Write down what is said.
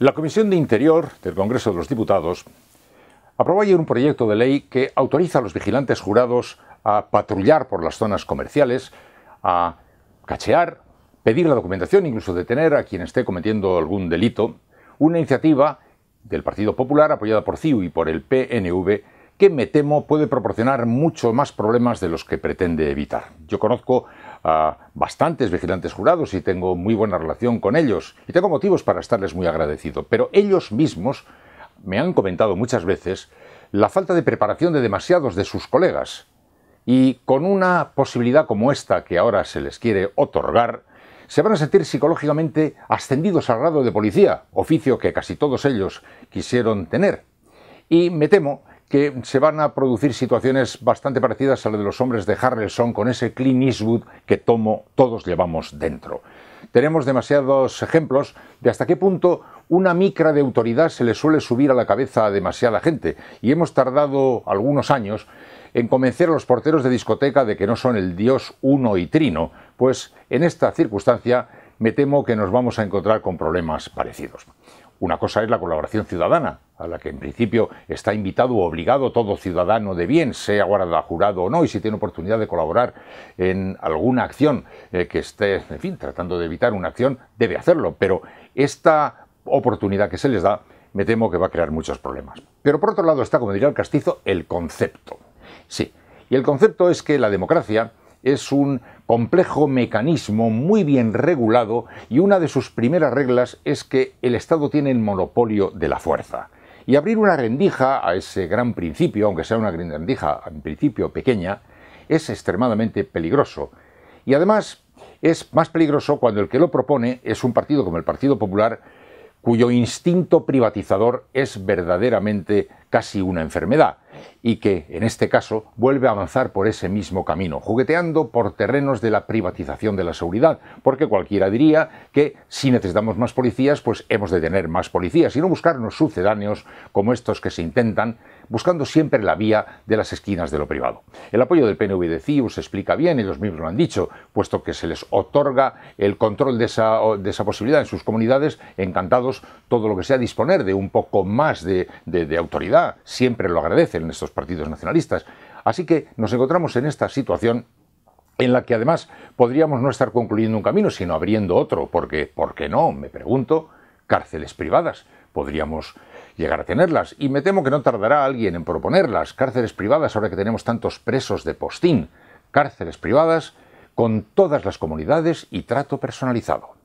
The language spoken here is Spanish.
La Comisión de Interior del Congreso de los Diputados aprobó ayer un proyecto de ley que autoriza a los vigilantes jurados a patrullar por las zonas comerciales, a cachear, pedir la documentación, incluso detener a quien esté cometiendo algún delito, una iniciativa del Partido Popular apoyada por CIU y por el PNV que me temo puede proporcionar mucho más problemas de los que pretende evitar. Yo conozco a bastantes vigilantes jurados y tengo muy buena relación con ellos y tengo motivos para estarles muy agradecido, pero ellos mismos me han comentado muchas veces la falta de preparación de demasiados de sus colegas y con una posibilidad como esta que ahora se les quiere otorgar, se van a sentir psicológicamente ascendidos al grado de policía, oficio que casi todos ellos quisieron tener. Y me temo que se van a producir situaciones bastante parecidas a las de los hombres de Harrelson con ese clean Eastwood que tomo, todos llevamos dentro. Tenemos demasiados ejemplos de hasta qué punto una micra de autoridad se le suele subir a la cabeza a demasiada gente y hemos tardado algunos años en convencer a los porteros de discoteca de que no son el dios uno y trino, pues en esta circunstancia me temo que nos vamos a encontrar con problemas parecidos. Una cosa es la colaboración ciudadana, a la que en principio está invitado o obligado todo ciudadano de bien, sea guarda jurado o no, y si tiene oportunidad de colaborar en alguna acción eh, que esté, en fin, tratando de evitar una acción, debe hacerlo. Pero esta oportunidad que se les da, me temo que va a crear muchos problemas. Pero por otro lado está, como diría el castizo, el concepto. Sí, y el concepto es que la democracia es un complejo mecanismo muy bien regulado y una de sus primeras reglas es que el Estado tiene el monopolio de la fuerza. Y abrir una rendija a ese gran principio, aunque sea una rendija en principio pequeña, es extremadamente peligroso. Y además es más peligroso cuando el que lo propone es un partido como el Partido Popular, cuyo instinto privatizador es verdaderamente casi una enfermedad y que, en este caso, vuelve a avanzar por ese mismo camino, jugueteando por terrenos de la privatización de la seguridad, porque cualquiera diría que si necesitamos más policías, pues hemos de tener más policías y no buscarnos sucedáneos como estos que se intentan, buscando siempre la vía de las esquinas de lo privado. El apoyo del PNV de CIU explica bien, y los mismos lo han dicho, puesto que se les otorga el control de esa, posibilidad en sus comunidades, encantados todo lo que sea disponer de un poco más de autoridad, siempre lo agradecen estos partidos nacionalistas. Así que nos encontramos en esta situación en la que además podríamos no estar concluyendo un camino, sino abriendo otro, porque, ¿por qué no? Me pregunto, cárceles privadas. Podríamos llegar a tenerlas, y me temo que no tardará alguien en proponerlas. Cárceles privadas, ahora que tenemos tantos presos de postín. Cárceles privadas con todas las comunidades y trato personalizado.